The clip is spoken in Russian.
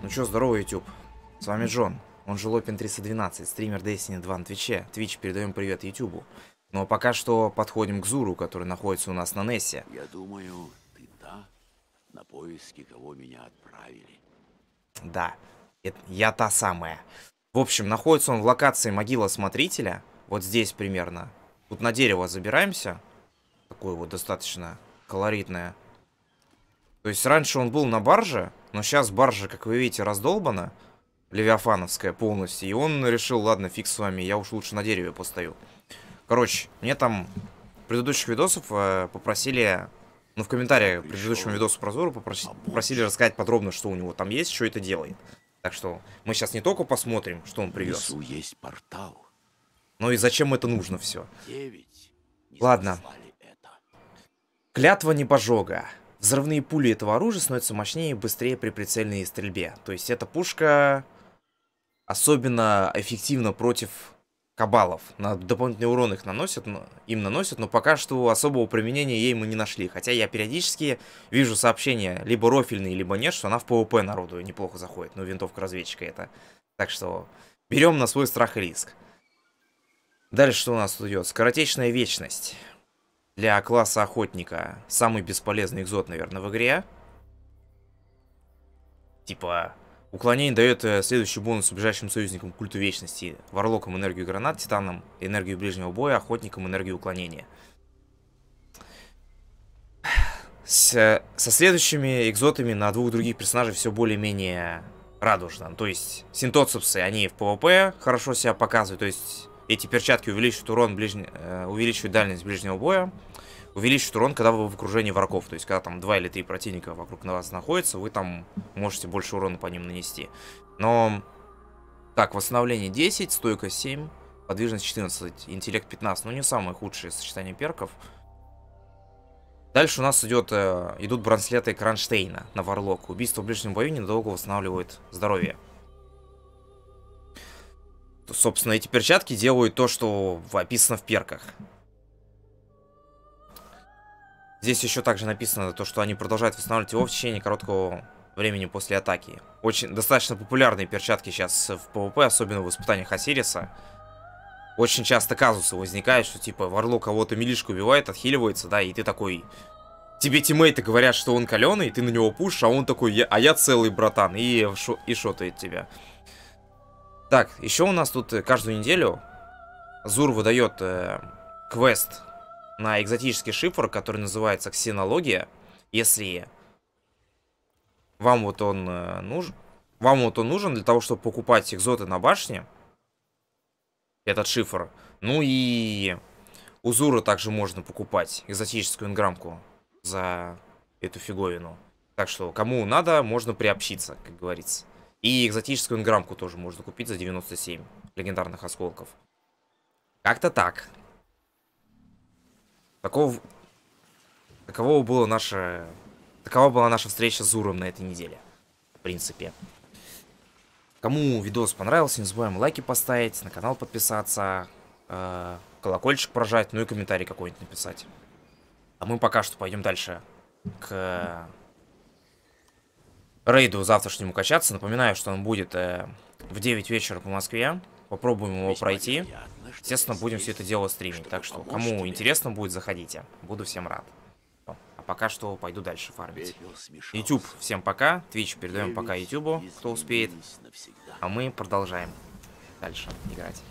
Ну чё, здорово, YouTube. С вами Джон, он же Лопин 312, стример Destiny 2 на Твиче. Твич, передаем привет Ютубу. Но пока что подходим к Зуру, который находится у нас на Нессе. Я думаю, ты та, на поиски кого меня отправили. Да, это, я та самая. В общем, находится он в локации могила Смотрителя. Вот здесь примерно. Тут на дерево забираемся. Такое вот достаточно колоритное. То есть раньше он был на барже, но сейчас баржа, как вы видите, раздолбана. Левиафановская полностью. И он решил, ладно, фиг с вами, я уж лучше на дереве постою. Короче, мне там предыдущих видосов э, попросили... Ну, в комментариях к предыдущему видосу про Зору попросили, а рассказать подробно, что у него там есть, что это делает. Так что мы сейчас не только посмотрим, что он привез. есть портал. Ну и зачем это нужно все? Ладно. Клятва небожога. Взрывные пули этого оружия становятся мощнее и быстрее при прицельной стрельбе. То есть эта пушка особенно эффективна против кабалов. На дополнительный урон их наносят, им наносят, но пока что особого применения ей мы не нашли. Хотя я периодически вижу сообщения, либо рофильные, либо нет, что она в ПВП народу неплохо заходит. Ну, винтовка разведчика это. Так что берем на свой страх и риск. Дальше что у нас тут идет? Скоротечная вечность для класса охотника. Самый бесполезный экзот, наверное, в игре. Типа, уклонение дает э, следующий бонус ближайшим союзникам культу вечности. Варлокам энергию гранат, титанам энергию ближнего боя, охотникам энергию уклонения. С, э, со следующими экзотами на двух других персонажей все более-менее радужно. То есть синтоцепсы, они в ПВП хорошо себя показывают, то есть эти перчатки увеличивают урон, ближне... Э, увеличивают дальность ближнего боя, увеличивают урон, когда вы в окружении врагов. То есть, когда там два или три противника вокруг на вас находятся, вы там можете больше урона по ним нанести. Но... Так, восстановление 10, стойкость 7, подвижность 14, интеллект 15. Ну, не самое худшее сочетание перков. Дальше у нас идет, э, идут браслеты Кронштейна на Варлоку. Убийство в ближнем бою недолго восстанавливает здоровье собственно, эти перчатки делают то, что описано в перках. Здесь еще также написано то, что они продолжают восстанавливать его в течение короткого времени после атаки. Очень достаточно популярные перчатки сейчас в ПВП, особенно в испытаниях Асириса. Очень часто казусы возникают, что типа Варло кого-то милишку убивает, отхиливается, да, и ты такой... Тебе тиммейты говорят, что он каленый, ты на него пушишь, а он такой, а я целый, братан, и, шо... и шотает тебя. Так, еще у нас тут э, каждую неделю Зур выдает э, квест на экзотический шифр, который называется ксенология. Если вам вот он э, нужен, вам вот он нужен для того, чтобы покупать экзоты на башне, этот шифр. Ну и у Зура также можно покупать экзотическую инграмку за эту фиговину. Так что, кому надо, можно приобщиться, как говорится. И экзотическую инграмку тоже можно купить за 97 легендарных осколков. Как-то так. Такого... Такового было наше... Такова была наша встреча с Зуром на этой неделе. В принципе. Кому видос понравился, не забываем лайки поставить, на канал подписаться, э колокольчик прожать, ну и комментарий какой-нибудь написать. А мы пока что пойдем дальше к рейду завтрашнему качаться. Напоминаю, что он будет э, в 9 вечера по Москве. Попробуем его пройти. Естественно, будем все это дело стримить. Так что, кому интересно будет, заходите. Буду всем рад. А пока что пойду дальше фармить. YouTube, всем пока. Twitch передаем пока YouTube, кто успеет. А мы продолжаем дальше играть.